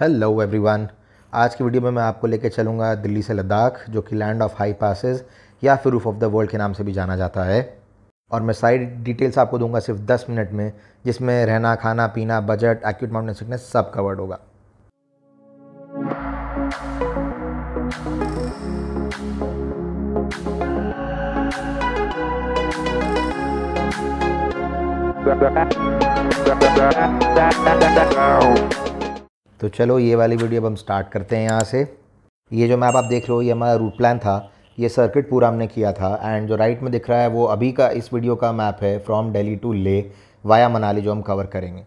hello everyone आज की video में मैं आपको लेके चलूँगा दिल्ली से लद्दाख जो कि लैंड ऑफ हाई पासिस या फिर रूफ ऑफ द वर्ल्ड के नाम से भी जाना जाता है और मैं सारी डिटेल्स आपको दूंगा सिर्फ 10 मिनट में जिसमें रहना खाना पीना बजट एक्यूट माउंटेन सिकनेस सब कवर्ड होगा तो चलो ये वाली वीडियो अब हम स्टार्ट करते हैं यहाँ से ये जो मैप आप देख रहे हो ये हमारा रूट प्लान था ये सर्किट पूरा हमने किया था एंड जो राइट में दिख रहा है वो अभी का इस वीडियो का मैप है from Delhi to Leh via Manali जो हम कवर करेंगे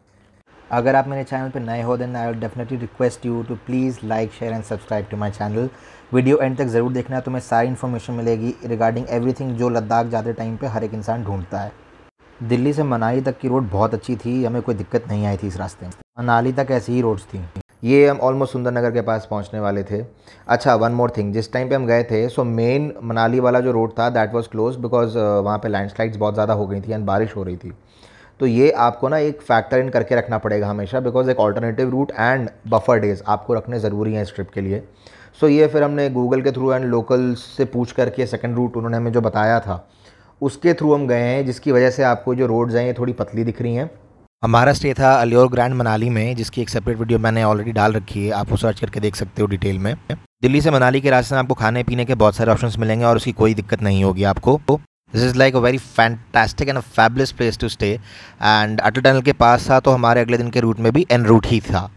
अगर आप मेरे चैनल पर नए हो then I definitely request you to please like share and subscribe to my channel video end तक ज़रूर देखना तुम्हें सारी इन्फॉर्मेशन मिलेगी रिगार्डिंग एवरीथिंग जो लद्दाख जाते टाइम पे हर एक इंसान ढूंढता है दिल्ली से मनाली तक की रोड बहुत अच्छी थी हमें कोई दिक्कत नहीं आई थी इस रास्ते में मनाली तक ऐसी ही रोड्स थी ये हम ऑलमोस्ट सुंदरनगर के पास पहुंचने वाले थे अच्छा वन मोर थिंग जिस टाइम पे हम गए थे सो मेन मनाली वाला जो रोड था दैट वाज क्लोज बिकॉज वहाँ पे लैंडस्लाइड्स बहुत ज़्यादा हो गई थी एंड बारिश हो रही थी तो ये आपको ना एक फैक्टर इन करके रखना पड़ेगा हमेशा बिकॉज एक alternative route and buffer days आपको रखने ज़रूरी हैं इस ट्रिप के लिए सो so ये फिर हमने गूगल के थ्रू एंड लोकल से पूछ करके सेकेंड रूट उन्होंने हमें जो बताया था उसके थ्रू हम गए हैं जिसकी वजह से आपको जो रोड्स हैं ये थोड़ी पतली दिख रही हैं हमारा स्टे था अलियोर ग्रैंड मनाली में जिसकी एक सेपरेट वीडियो मैंने ऑलरेडी डाल रखी है आप वो सर्च करके देख सकते हो डिटेल में दिल्ली से मनाली के रास्ते में आपको खाने पीने के बहुत सारे ऑप्शंस मिलेंगे और उसकी कोई दिक्कत नहीं होगी आपको this is like a very fantastic and fabulous place to stay and Atal tunnel के पास था तो हमारे अगले दिन के रूट में भी एन रूट ही था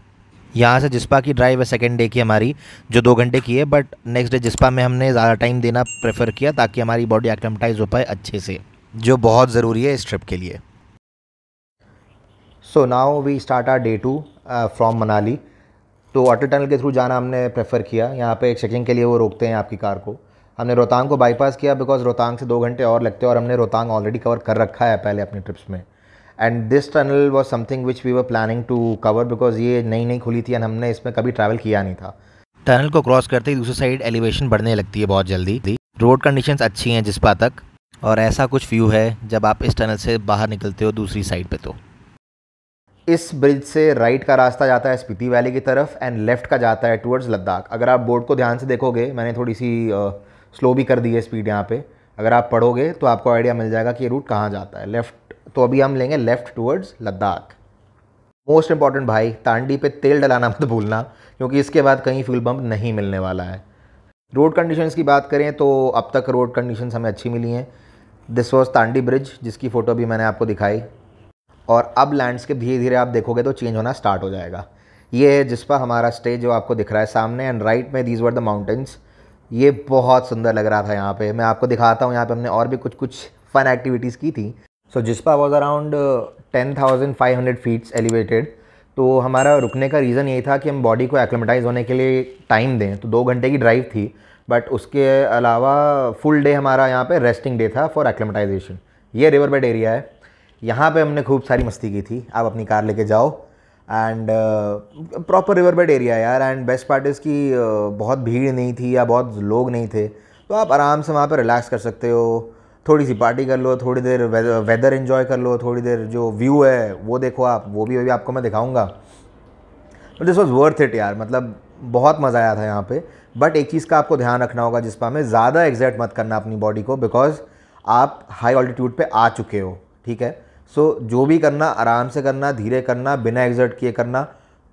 यहाँ से जिस्पा की ड्राइव है सेकेंड डे की हमारी जो दो घंटे की है बट नेक्स्ट डे जिस्पा में हमने ज़्यादा टाइम देना प्रेफर किया ताकि हमारी बॉडी एक्लेमटाइज हो पाए अच्छे से जो बहुत ज़रूरी है इस ट्रिप के लिए so now we start our day two from Manali तो वाटर टनल के थ्रू जाना हमने प्रेफर किया यहाँ पे चेकिंग के लिए वो रोकते हैं आपकी कार को हमने रोहतांग को बाईपास किया बिकॉज रोहतांग से दो घंटे और लगते हैं और हमने रोहतांग ऑलरेडी कवर कर रखा है पहले अपनी ट्रिप्स में and this tunnel was something which we were planning to cover because ये नई नई खुली थी एंड हमने इसमें कभी ट्रैवल किया नहीं था टनल को क्रॉस करते ही दूसरी साइड एलिवेशन बढ़ने लगती है बहुत जल्दी रोड कंडीशंस अच्छी हैं जिसपा तक और ऐसा कुछ व्यू है जब आप इस टनल से बाहर निकलते हो दूसरी साइड पे तो इस ब्रिज से राइट का रास्ता जाता है स्पीति वैली की तरफ एंड लेफ्ट का जाता है टूवर्ड्स लद्दाख अगर आप बोर्ड को ध्यान से देखोगे मैंने थोड़ी सी स्लो भी कर दी है स्पीड यहाँ पे अगर आप पढ़ोगे तो आपको आइडिया मिल जाएगा कि ये रूट कहाँ जाता है लेफ्ट तो अभी हम लेंगे left towards Ladakh most important भाई तांडी पे तेल डलाना मत भूलना क्योंकि इसके बाद कहीं फ्यूल पंप नहीं मिलने वाला है रोड कंडीशंस की बात करें तो अब तक रोड कंडीशंस हमें अच्छी मिली हैं दिस वॉज तांडी ब्रिज जिसकी फ़ोटो भी मैंने आपको दिखाई और अब लैंडस्केप धीरे धीरे आप देखोगे तो चेंज होना स्टार्ट हो जाएगा ये है जिस पर हमारा स्टेज जो आपको दिख रहा है सामने एंड राइट में दीज वर द माउंटेन्स ये बहुत सुंदर लग रहा था यहाँ पे मैं आपको दिखाता हूँ यहाँ पे हमने और भी कुछ कुछ फ़न एक्टिविटीज़ की थी so Jispa was around ten thousand five hundred feets elevated तो हमारा रुकने का रीज़न यही था कि हम बॉडी को एक्मेटाइज होने के लिए टाइम दें तो दो घंटे की ड्राइव थी बट उसके अलावा फुल डे हमारा यहाँ पे रेस्टिंग डे था फॉर एक्मेटाइजेशन ये रिवर बेड एरिया है यहाँ पे हमने खूब सारी मस्ती की थी आप अपनी कार लेके जाओ and proper river bed area यार एंड बेस्ट पार्ट इज़ की बहुत भीड़ नहीं थी या बहुत लोग नहीं थे तो आप आराम से वहाँ पर रिलैक्स कर सकते हो थोड़ी सी पार्टी कर लो थोड़ी देर वेदर इन्जॉय कर लो थोड़ी देर जो व्यू है वो देखो आप वो भी अभी आपको मैं दिखाऊंगा but this was worth it यार मतलब बहुत मज़ा आया था यहाँ पे बट एक चीज़ का आपको ध्यान रखना होगा जिस पर हमें ज़्यादा एग्जैक्ट मत करना अपनी बॉडी को बिकॉज आप हाई ऑल्टीट्यूड पे आ चुके हो ठीक है सो so, जो भी करना आराम से करना धीरे करना बिना एग्जर्ट किए करना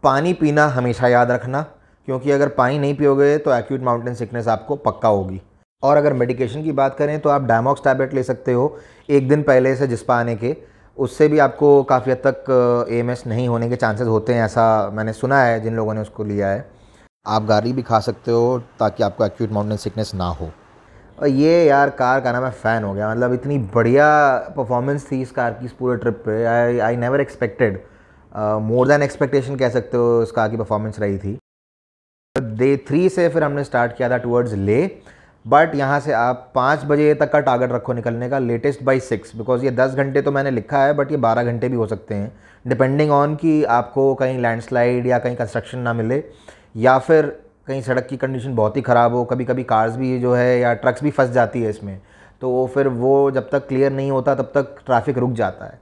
पानी पीना हमेशा याद रखना क्योंकि अगर पानी नहीं पियोगे तो एक्यूट माउंटेन सिकनेस आपको पक्का होगी और अगर मेडिकेशन की बात करें तो आप डायमॉक्स टैबलेट ले सकते हो एक दिन पहले से जिसपा आने के उससे भी आपको काफ़ी हद तक ए नहीं होने के चांसेस होते हैं ऐसा मैंने सुना है जिन लोगों ने उसको लिया है आप गाड़ी भी खा सकते हो ताकि आपको एक्यूट माउंटेन सिकनेस ना हो और ये यार कार का ना मैं फ़ैन हो गया मतलब इतनी बढ़िया परफॉर्मेंस थी इस कार की इस पूरे ट्रिप पे I I never expected more than expectation कह सकते हो इस कार की परफॉर्मेंस रही थी डे थ्री से फिर हमने स्टार्ट किया था टूवर्ड्स ले बट यहाँ से आप पाँच बजे तक का टारगेट रखो निकलने का लेटेस्ट बाई सिक्स बिकॉज ये दस घंटे तो मैंने लिखा है बट ये बारह घंटे भी हो सकते हैं डिपेंडिंग ऑन कि आपको कहीं लैंडस्लाइड या कहीं कंस्ट्रक्शन ना मिले या फिर कहीं सड़क की कंडीशन बहुत ही ख़राब हो कभी कभी कार्स भी जो है या ट्रक्स भी फंस जाती है इसमें तो फिर वो जब तक क्लियर नहीं होता तब तक ट्रैफिक रुक जाता है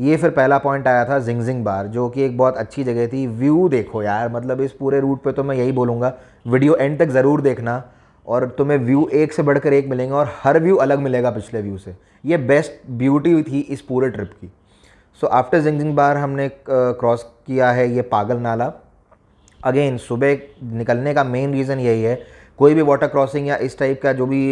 ये फिर पहला पॉइंट आया था जिंग जिंग बार जो कि एक बहुत अच्छी जगह थी व्यू देखो यार मतलब इस पूरे रूट पे तो मैं यही बोलूँगा वीडियो एंड तक ज़रूर देखना और तुम्हें व्यू एक से बढ़कर एक मिलेंगे और हर व्यू अलग मिलेगा पिछले व्यू से ये बेस्ट ब्यूटी थी इस पूरे ट्रिप की सो आफ्टर जिंगजिंग बार हमने क्रॉस किया है ये पागल नाला अगेन सुबह निकलने का मेन रीज़न यही है कोई भी वाटर क्रॉसिंग या इस टाइप का जो भी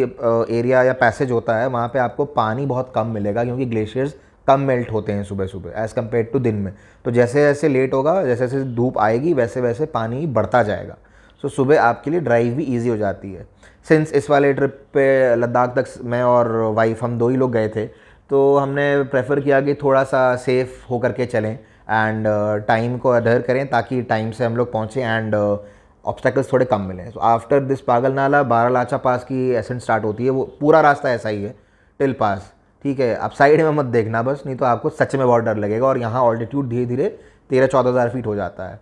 एरिया या पैसेज होता है वहाँ पे आपको पानी बहुत कम मिलेगा क्योंकि ग्लेशियर्स कम मेल्ट होते हैं सुबह सुबह एज़ कम्पेयर टू दिन में तो जैसे जैसे लेट होगा जैसे जैसे धूप आएगी वैसे वैसे पानी बढ़ता जाएगा सो so, सुबह आपके लिए ड्राइव भी ईजी हो जाती है सिंस इस वाले ट्रिप पे लद्दाख तक मैं और वाइफ हम दो ही लोग गए थे तो हमने प्रेफर किया कि थोड़ा सा सेफ़ होकर के चलें एंड टाइम uh, को अधर करें ताकि टाइम से हम लोग पहुँचें एंड ऑब्स्टेकल्स थोड़े कम मिलें सो आफ्टर दिस पागल नाला बारह लाचा पास की एसेंट स्टार्ट होती है वो पूरा रास्ता ऐसा ही है टिल पास ठीक है आप साइड में मत देखना बस नहीं तो आपको सच में बहुत डर लगेगा और यहाँ ऑल्टीट्यूड धीरे धीरे तेरह चौदह हज़ार फीट हो जाता है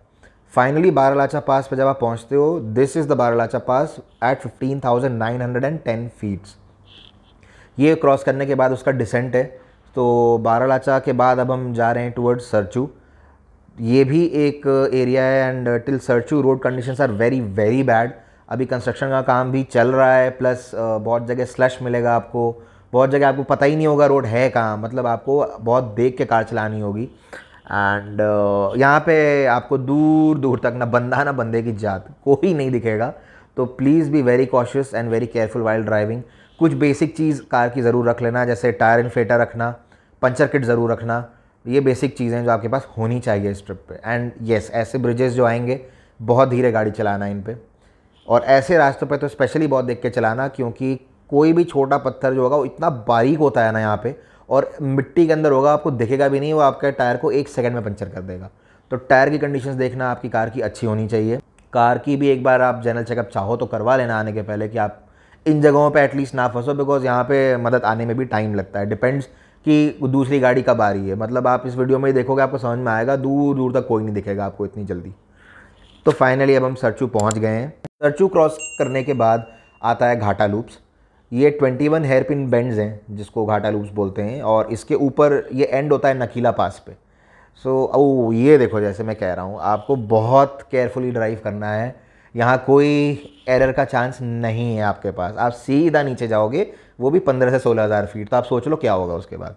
फाइनली बारालाचा पास पर जब आप पहुँचते हो this is the Baralacha pass at fifteen thousand nine hundred and ten feets ये क्रॉस करने के बाद उसका डिसेंट है तो बारालाचा के बाद अब हम जा रहे हैं टूवर्ड्स सरचू ये भी एक एरिया है and till Sarchu road condition are very very bad अभी कंस्ट्रक्शन का काम भी चल रहा है प्लस बहुत जगह स्लश मिलेगा आपको बहुत जगह आपको पता ही नहीं होगा रोड है कहाँ मतलब आपको बहुत देख के कार चलानी होगी एंड uh, यहाँ पे आपको दूर दूर तक ना बंदा ना बंदे की जात कोई नहीं दिखेगा तो प्लीज़ भी very cautious and very careful while driving कुछ बेसिक चीज़ कार की ज़रूर रख लेना जैसे टायर एंड फेटा रखना पंचर किट ज़रूर रखना ये बेसिक चीज़ें जो आपके पास होनी चाहिए इस ट्रिप पे एंड येस yes, ऐसे ब्रिजेस जो आएंगे बहुत धीरे गाड़ी चलाना इन पर और ऐसे रास्तों पर तो स्पेशली बहुत देख के चलाना क्योंकि कोई भी छोटा पत्थर जो होगा वो इतना बारीक होता है ना यहाँ पर और मिट्टी के अंदर होगा आपको दिखेगा भी नहीं वो आपके टायर को एक सेकेंड में पंचर कर देगा तो टायर की कंडीशन देखना आपकी कार की अच्छी होनी चाहिए कार की भी एक बार आप जनरल चेकअप चाहो तो करवा लेना आने के पहले कि आप इन जगहों पर एटलीस्ट ना फंसो बिकॉज यहाँ पर मदद आने में भी टाइम लगता है डिपेंड्स कि दूसरी गाड़ी कब आ रही है मतलब आप इस वीडियो में ही देखोगे आपको समझ में आएगा दूर दूर तक कोई नहीं दिखेगा आपको इतनी जल्दी तो फाइनली अब हम सरचू पहुँच गए हैं सरचू क्रॉस करने के बाद आता है घाटा लूप्स ये 21 हेयर पिन बेंड्स हैं जिसको घाटा लूप्स बोलते हैं और इसके ऊपर ये एंड होता है नकीला पास पे सो so, ओ ये देखो जैसे मैं कह रहा हूँ आपको बहुत केयरफुली ड्राइव करना है यहाँ कोई एरर का चांस नहीं है आपके पास आप सीधा नीचे जाओगे वो भी पंद्रह से सोलह हज़ार फीट तो आप सोच लो क्या होगा उसके बाद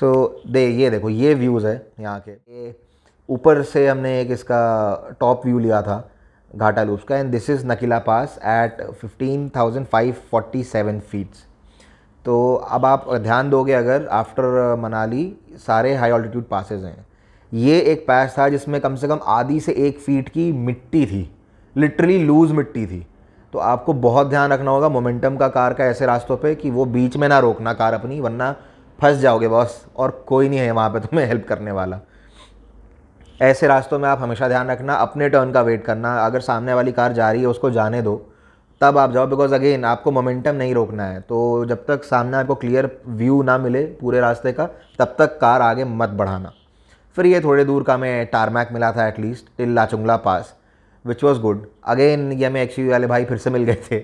सो so, दे ये देखो ये व्यूज़ है यहाँ के ऊपर से हमने एक इसका टॉप व्यू लिया था घाटा का and this is Nakeela pass at fifteen thousand five forty seven feets तो अब आप ध्यान दोगे अगर आफ्टर uh, मनाली सारे हाई ऑल्टीट्यूड पासेज हैं ये एक पैस था जिसमें कम से कम आधी से एक फीट की मिट्टी थी लिटरली लूज़ मिट्टी थी तो आपको बहुत ध्यान रखना होगा मोमेंटम का कार का ऐसे रास्तों पे कि वो बीच में ना रोकना कार अपनी वरना फंस जाओगे बॉस और कोई नहीं है वहाँ पे तुम्हें हेल्प करने वाला ऐसे रास्तों में आप हमेशा ध्यान रखना अपने टर्न का वेट करना अगर सामने वाली कार जा रही है उसको जाने दो तब आप जाओ बिकॉज अगेन आपको मोमेंटम नहीं रोकना है तो जब तक सामने आपको क्लियर व्यू ना मिले पूरे रास्ते का तब तक कार आगे मत बढ़ाना फिर ये थोड़े दूर का हमें टारमैक मिला था at least till Lachungla pass which was good again ये हमें एक्स वाले भाई फिर से मिल गए थे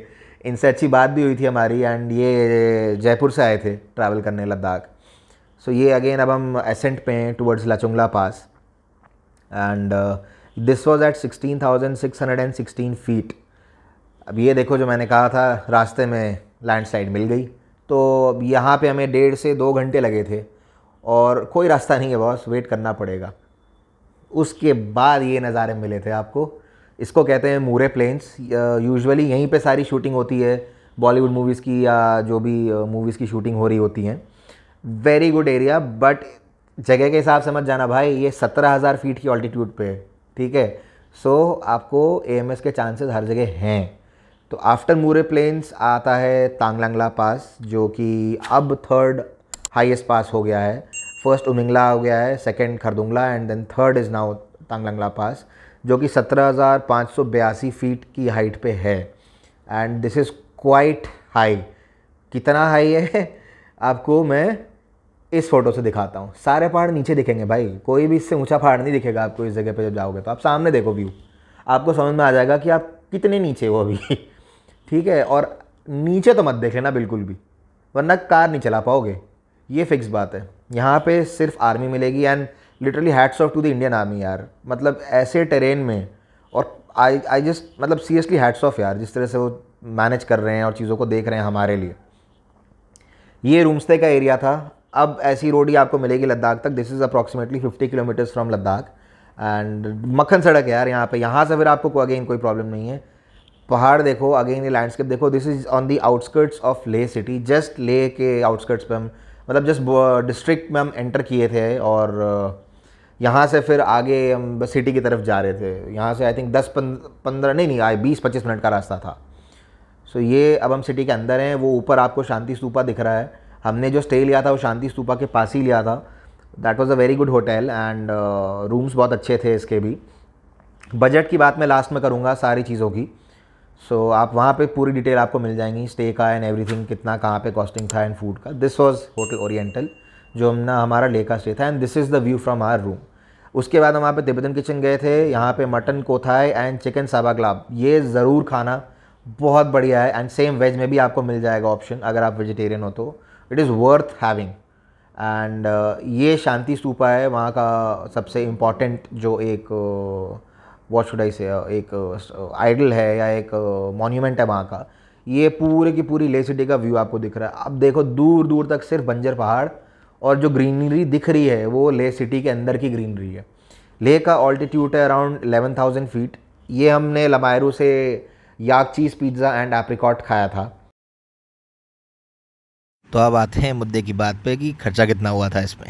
इनसे अच्छी बात भी हुई थी हमारी एंड ये जयपुर से आए थे ट्रैवल करने लद्दाख सो so ये अगेन अब हम एसेंट पे हैं towards Lachungla pass and this was at sixteen thousand six hundred and sixteen feet अब ये देखो जो मैंने कहा था रास्ते में लैंडस्लाइड मिल गई तो अब यहाँ पर हमें डेढ़ से दो घंटे लगे थे और कोई रास्ता नहीं है बॉस वेट करना पड़ेगा उसके बाद ये नज़ारे मिले थे आपको इसको कहते हैं मूरे प्लेन्स यूजुअली यहीं पे सारी शूटिंग होती है बॉलीवुड मूवीज़ की या जो भी मूवीज़ की शूटिंग हो रही होती हैं वेरी गुड एरिया बट जगह के हिसाब से मत जाना भाई ये सत्रह हज़ार फीट की ऑल्टीट्यूड पे है ठीक है सो आपको ए के चांसेस हर जगह हैं तो आफ्टर मूरे प्लेन्स आता है तांगलांगला पास जो कि अब थर्ड हाईएस्ट पास हो गया है फर्स्ट उमिंगला हो गया है second Khardungla and then third is now Tanglangla pass जो कि सत्रह फीट की हाइट पे है and this is quite high कितना हाई है आपको मैं इस फोटो से दिखाता हूँ सारे पहाड़ नीचे दिखेंगे भाई कोई भी इससे ऊंचा पहाड़ नहीं दिखेगा आपको इस जगह पे जब जाओगे तो आप सामने देखो व्यू आपको समझ में आ जाएगा कि आप कितने नीचे हो अभी ठीक है और नीचे तो मत देख लेना बिल्कुल भी वरना कार नहीं चला पाओगे ये फिक्स बात है यहाँ पे सिर्फ आर्मी मिलेगी and literally hats off to the Indian army यार मतलब ऐसे टेरेन में और आई आई जस्ट मतलब सीरियसली हैड्स ऑफ यार जिस तरह से वो मैनेज कर रहे हैं और चीज़ों को देख रहे हैं हमारे लिए ये रूमस्टे का एरिया था अब ऐसी रोड ही आपको मिलेगी लद्दाख तक this is approximately fifty kilometres from Ladakh and मक्खन सड़क है यार यहाँ पे यहाँ से फिर आपको को अगेन कोई प्रॉब्लम नहीं है पहाड़ देखो अगेन ये लैंडस्केप देखो this is on the outskirts of Leh city just Leh के आउटस्कर्ट्स पे हम मतलब जस्ट डिस्ट्रिक्ट में हम एंटर किए थे और uh, यहाँ से फिर आगे हम सिटी की तरफ जा रहे थे यहाँ से आई थिंक दस पंद्रह नहीं नहीं आए बीस पच्चीस मिनट का रास्ता था सो so ये अब हम सिटी के अंदर हैं वो ऊपर आपको शांति स्तूपा दिख रहा है हमने जो स्टे लिया था वो शांति स्तूपा के पास ही लिया था that was a very good hotel and rooms बहुत अच्छे थे इसके भी बजट की बात मैं लास्ट में करूँगा सारी चीज़ों की सो so, आप वहाँ पे पूरी डिटेल आपको मिल जाएंगी स्टे का एंड एवरीथिंग कितना कहाँ पे कॉस्टिंग था एंड फूड का दिस वाज होटल ओरिएंटल जो हमने हमारा ले का स्टे था and this is the view from our room उसके बाद हम वहाँ पे तिब्बतन किचन गए थे यहाँ पे मटन कोथाई एंड चिकन गलाब ये ज़रूर खाना बहुत बढ़िया है एंड सेम वेज में भी आपको मिल जाएगा ऑप्शन अगर आप वेजिटेरियन हो तो it is worth having and ये शांति स्तूपा है वहाँ का सबसे इम्पॉर्टेंट जो एक वॉच शुड आई से एक आइडल uh, है या एक मॉन्यूमेंट uh, है वहाँ का ये पूरे की पूरी ले सिटी का व्यू आपको दिख रहा है अब देखो दूर दूर तक सिर्फ बंजर पहाड़ और जो ग्रीनरी दिख रही है वो ले सिटी के अंदर की ग्रीनरी है ले का ऑल्टीट्यूड है अराउंड एलेवन थाउजेंड फीट ये हमने लमायरू से yak cheese pizza and apricot खाया था तो अब आते हैं मुद्दे की बात पे कि खर्चा कितना हुआ था इसमें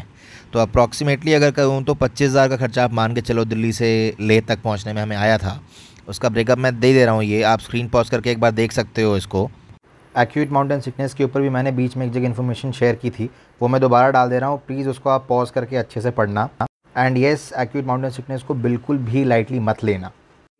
तो अप्रॉक्सीमेटली अगर कहूँ तो पच्चीस हज़ार का खर्चा आप मान के चलो दिल्ली से लेह तक पहुँचने में हमें आया था उसका ब्रेकअप मैं दे दे रहा हूँ ये आप स्क्रीन पॉज करके एक बार देख सकते हो इसको एक्यूट माउंटेन सिकनेस के ऊपर भी मैंने बीच में एक जगह इन्फॉर्मेशन शेयर की थी वो मैं दोबारा डाल दे रहा हूँ प्लीज़ उसको आप पॉज करके अच्छे से पढ़ना and yes acute mountain sickness को बिल्कुल भी लाइटली मत लेना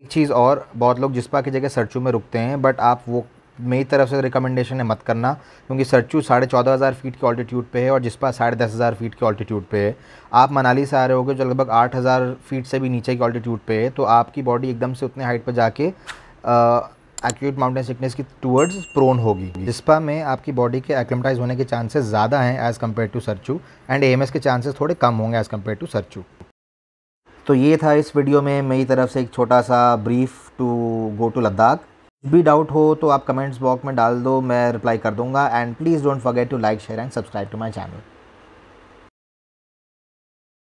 एक चीज़ और बहुत लोग जिसपा की जगह सर्चू में रुकते हैं बट आप वो मेरी तरफ से रिकमेंडेशन है मत करना क्योंकि सरचू साढ़े चौदह हज़ार फीट की ऑल्टीट्यूड पे है और जिस पर साढ़े दस हज़ार फीट के ऑल्टीट्यूड पे है आप मनाली से आ रहे हो जो लगभग आठ हज़ार फीट से भी नीचे की ऑल्टीट्यूड पे है तो आपकी बॉडी एकदम से उतने हाइट पर जाके एक्यूट माउंटेन सिकनेस की टूवर्ड्स प्रोन होगी जिसपा में आपकी बॉडी के एक्मेटाइज होने के चांसेस ज़्यादा हैं as compare to Sarchu and एम के चांसेस थोड़े कम होंगे एज़ कम्पेयर टू सरचू तो ये था इस वीडियो में मेरी तरफ से एक छोटा सा brief to go to Ladakh भी डाउट हो तो आप कमेंट्स बॉक्स में डाल दो मैं रिप्लाई कर दूंगा and please don't forget to like share and subscribe to my channel